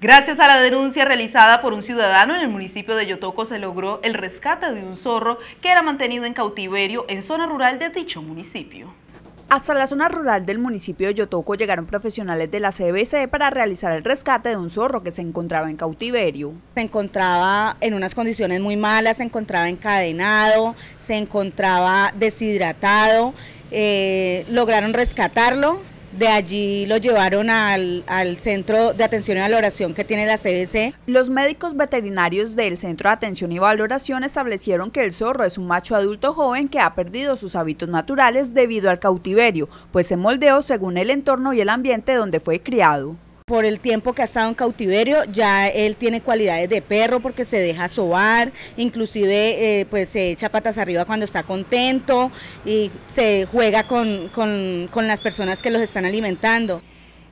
Gracias a la denuncia realizada por un ciudadano en el municipio de Yotoco se logró el rescate de un zorro que era mantenido en cautiverio en zona rural de dicho municipio. Hasta la zona rural del municipio de Yotoco llegaron profesionales de la CBC para realizar el rescate de un zorro que se encontraba en cautiverio. Se encontraba en unas condiciones muy malas, se encontraba encadenado, se encontraba deshidratado, eh, lograron rescatarlo, de allí lo llevaron al, Centro de Atención y Valoración que tiene la CBC. Los médicos veterinarios del Centro de Atención y Valoración establecieron que el zorro es un macho adulto joven que ha perdido sus hábitos naturales debido al cautiverio, pues se moldeó según el entorno y el ambiente donde fue criado por el tiempo que ha estado en cautiverio, ya él tiene cualidades de perro porque se deja sobar, inclusive eh, pues se echa patas arriba cuando está contento y se juega con, las personas que los están alimentando.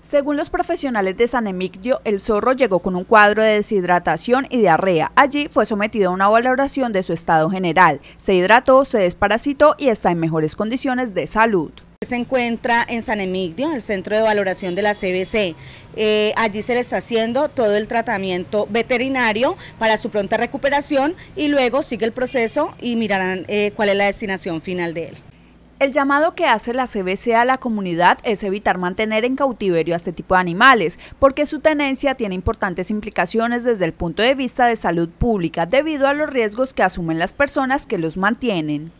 Según los profesionales de San Emigdio, el zorro llegó con un cuadro de deshidratación y diarrea. Allí fue sometido a una valoración de su estado general. Se hidrató, se desparasitó y está en mejores condiciones de salud. Se encuentra en San Emigdio, el centro de valoración de la CBC. Eh, allí se le está haciendo todo el tratamiento veterinario para su pronta recuperación y luego sigue el proceso y mirarán eh, cuál es la destinación final de él. El llamado que hace la CBC a la comunidad es evitar mantener en cautiverio a este tipo de animales, porque su tenencia tiene importantes implicaciones desde el punto de vista de salud pública debido a los riesgos que asumen las personas que los mantienen.